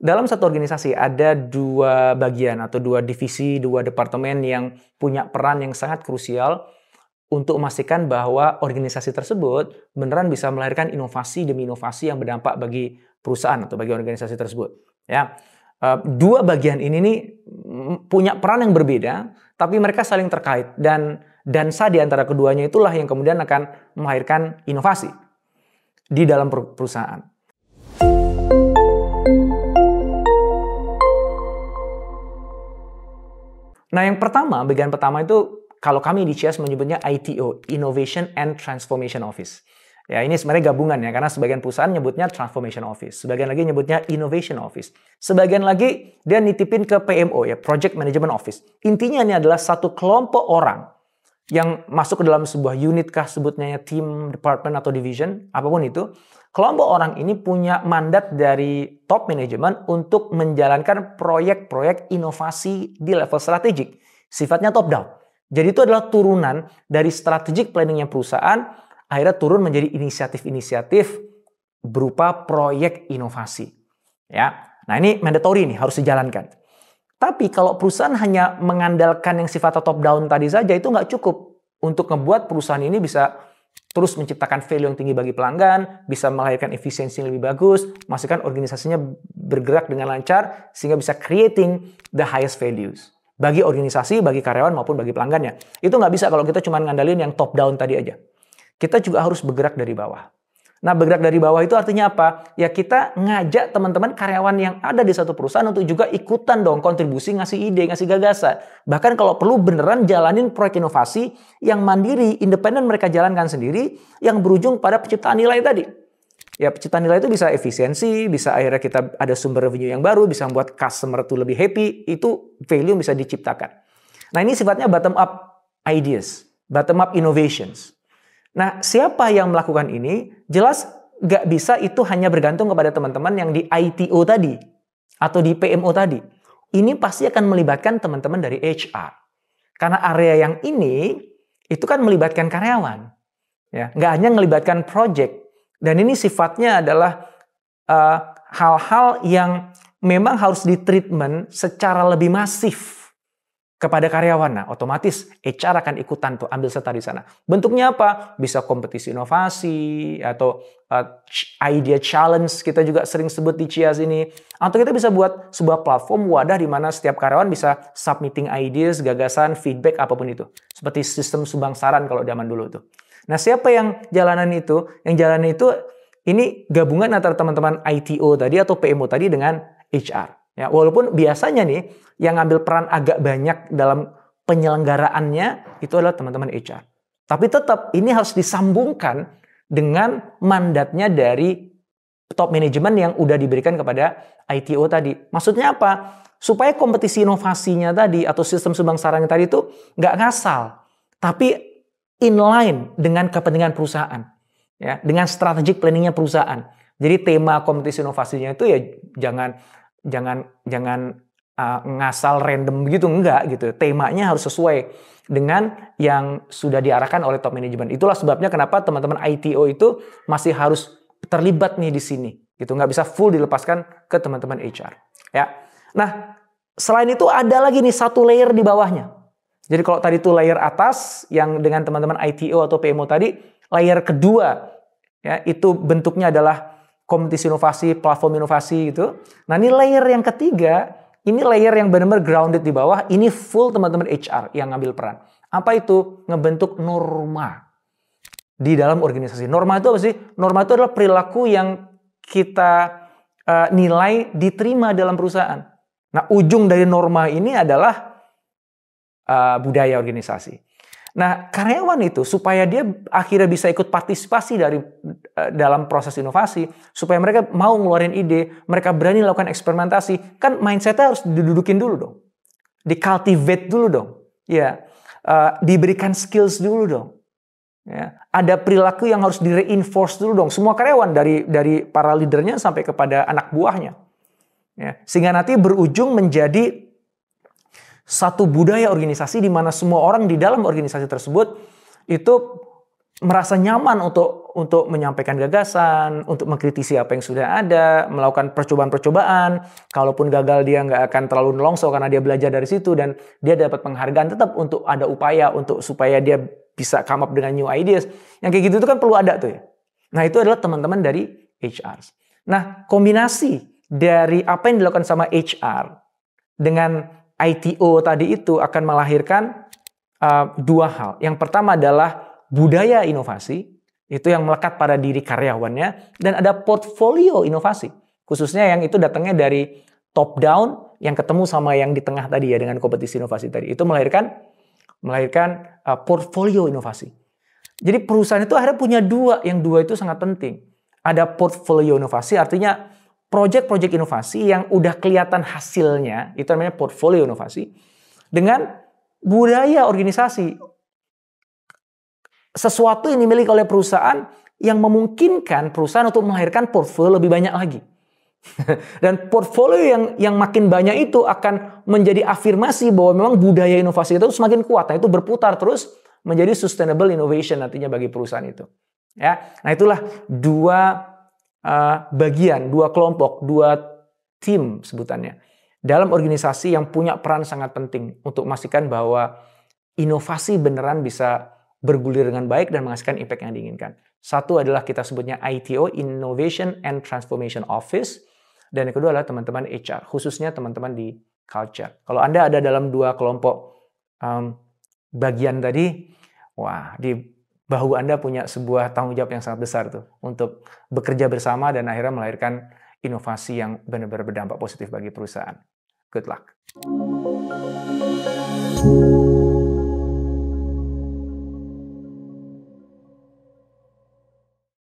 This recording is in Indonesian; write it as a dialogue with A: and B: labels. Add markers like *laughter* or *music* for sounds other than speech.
A: dalam satu organisasi ada dua bagian atau dua divisi, dua departemen yang punya peran yang sangat krusial untuk memastikan bahwa organisasi tersebut beneran bisa melahirkan inovasi demi inovasi yang berdampak bagi perusahaan atau bagi organisasi tersebut. Ya, eh, dua bagian ini nih mm, punya peran yang berbeda, tapi mereka saling terkait dan dansa di antara keduanya itulah yang kemudian akan melahirkan inovasi di dalam perusahaan. Nah, yang pertama, bagian pertama itu kalau kami di CS menyebutnya ITO, Innovation and Transformation Office. Ya, ini sebenarnya gabungan ya, karena sebagian perusahaan nyebutnya Transformation Office, sebagian lagi nyebutnya Innovation Office, sebagian lagi dia nitipin ke PMO ya, Project Management Office. Intinya ini adalah satu kelompok orang yang masuk ke dalam sebuah unit kah sebutnya ya, tim, department atau division, apapun itu, kelompok orang ini punya mandat dari top management untuk menjalankan proyek-proyek inovasi di level strategik, sifatnya top down. Jadi itu adalah turunan dari strategic planningnya perusahaan, akhirnya turun menjadi inisiatif-inisiatif berupa proyek inovasi. Ya, nah ini mandatory nih harus dijalankan. Tapi kalau perusahaan hanya mengandalkan yang sifatnya top down tadi saja itu nggak cukup untuk ngebuat perusahaan ini bisa terus menciptakan value yang tinggi bagi pelanggan, bisa melahirkan efisiensi yang lebih bagus, memastikan organisasinya bergerak dengan lancar sehingga bisa creating the highest values bagi organisasi, bagi karyawan maupun bagi pelanggannya. Itu nggak bisa kalau kita cuma ngandalin yang top down tadi aja. Kita juga harus bergerak dari bawah. Nah, bergerak dari bawah itu artinya apa? Ya kita ngajak teman-teman karyawan yang ada di satu perusahaan untuk juga ikutan dong kontribusi ngasih ide, ngasih gagasan. Bahkan kalau perlu beneran jalanin proyek inovasi yang mandiri, independen mereka jalankan sendiri yang berujung pada penciptaan nilai tadi. Ya, penciptaan nilai itu bisa efisiensi, bisa akhirnya kita ada sumber revenue yang baru, bisa membuat customer itu lebih happy, itu value bisa diciptakan. Nah, ini sifatnya bottom up ideas, bottom up innovations. Nah, siapa yang melakukan ini? Jelas nggak bisa itu hanya bergantung kepada teman-teman yang di ITO tadi atau di PMO tadi. Ini pasti akan melibatkan teman-teman dari HR. Karena area yang ini itu kan melibatkan karyawan. Ya, nggak hanya melibatkan project. Dan ini sifatnya adalah eh, hal-hal uh, yang memang harus ditreatment secara lebih masif kepada karyawan. Nah, otomatis HR akan ikutan tuh ambil serta di sana. Bentuknya apa? Bisa kompetisi inovasi atau uh, idea challenge kita juga sering sebut di Cias ini. Atau kita bisa buat sebuah platform wadah di mana setiap karyawan bisa submitting ideas, gagasan, feedback apapun itu. Seperti sistem sumbang saran kalau zaman dulu tuh. Nah, siapa yang jalanan itu? Yang jalanan itu ini gabungan antara teman-teman ITO tadi atau PMO tadi dengan HR. Ya, walaupun biasanya nih yang ngambil peran agak banyak dalam penyelenggaraannya itu adalah teman-teman HR. Tapi tetap ini harus disambungkan dengan mandatnya dari top manajemen yang udah diberikan kepada ITO tadi. Maksudnya apa? Supaya kompetisi inovasinya tadi atau sistem sumbang sarangnya tadi itu nggak ngasal, tapi inline dengan kepentingan perusahaan, ya, dengan strategic planningnya perusahaan. Jadi tema kompetisi inovasinya itu ya jangan jangan jangan uh, ngasal random gitu enggak gitu. Temanya harus sesuai dengan yang sudah diarahkan oleh top manajemen Itulah sebabnya kenapa teman-teman ITO itu masih harus terlibat nih di sini gitu. Nggak bisa full dilepaskan ke teman-teman HR ya. Nah, selain itu ada lagi nih satu layer di bawahnya. Jadi kalau tadi itu layer atas yang dengan teman-teman ITO atau PMO tadi, layer kedua ya itu bentuknya adalah kompetisi inovasi, platform inovasi gitu. Nah ini layer yang ketiga, ini layer yang benar-benar grounded di bawah, ini full teman-teman HR yang ngambil peran. Apa itu? Ngebentuk norma di dalam organisasi. Norma itu apa sih? Norma itu adalah perilaku yang kita uh, nilai diterima dalam perusahaan. Nah ujung dari norma ini adalah uh, budaya organisasi. Nah, karyawan itu supaya dia akhirnya bisa ikut partisipasi dari eh, dalam proses inovasi, supaya mereka mau ngeluarin ide, mereka berani lakukan eksperimentasi, kan mindsetnya harus didudukin dulu dong, Dikultivate dulu dong, ya, uh, diberikan skills dulu dong. Ya, ada perilaku yang harus direinforce dulu dong. Semua karyawan dari dari para leadernya sampai kepada anak buahnya, ya, sehingga nanti berujung menjadi satu budaya organisasi di mana semua orang di dalam organisasi tersebut itu merasa nyaman untuk untuk menyampaikan gagasan, untuk mengkritisi apa yang sudah ada, melakukan percobaan-percobaan. Kalaupun gagal dia nggak akan terlalu nelongso karena dia belajar dari situ dan dia dapat penghargaan tetap untuk ada upaya untuk supaya dia bisa come up dengan new ideas. Yang kayak gitu itu kan perlu ada tuh ya. Nah itu adalah teman-teman dari HR. Nah kombinasi dari apa yang dilakukan sama HR dengan ITO tadi itu akan melahirkan uh, dua hal. Yang pertama adalah budaya inovasi, itu yang melekat pada diri karyawannya, dan ada portfolio inovasi. Khususnya yang itu datangnya dari top down, yang ketemu sama yang di tengah tadi ya dengan kompetisi inovasi tadi. Itu melahirkan melahirkan uh, portfolio inovasi. Jadi perusahaan itu akhirnya punya dua, yang dua itu sangat penting. Ada portfolio inovasi, artinya project-project inovasi yang udah kelihatan hasilnya, itu namanya portfolio inovasi, dengan budaya organisasi. Sesuatu yang dimiliki oleh perusahaan yang memungkinkan perusahaan untuk melahirkan portfolio lebih banyak lagi. *laughs* Dan portfolio yang yang makin banyak itu akan menjadi afirmasi bahwa memang budaya inovasi itu semakin kuat. Nah, itu berputar terus menjadi sustainable innovation nantinya bagi perusahaan itu. Ya. Nah, itulah dua uh, bagian, dua kelompok, dua tim sebutannya dalam organisasi yang punya peran sangat penting untuk memastikan bahwa inovasi beneran bisa bergulir dengan baik dan menghasilkan impact yang diinginkan. Satu adalah kita sebutnya ITO, Innovation and Transformation Office, dan yang kedua adalah teman-teman HR, khususnya teman-teman di culture. Kalau Anda ada dalam dua kelompok um, bagian tadi, wah di bahwa Anda punya sebuah tanggung jawab yang sangat besar tuh untuk bekerja bersama dan akhirnya melahirkan inovasi yang benar-benar berdampak positif bagi perusahaan. Good luck.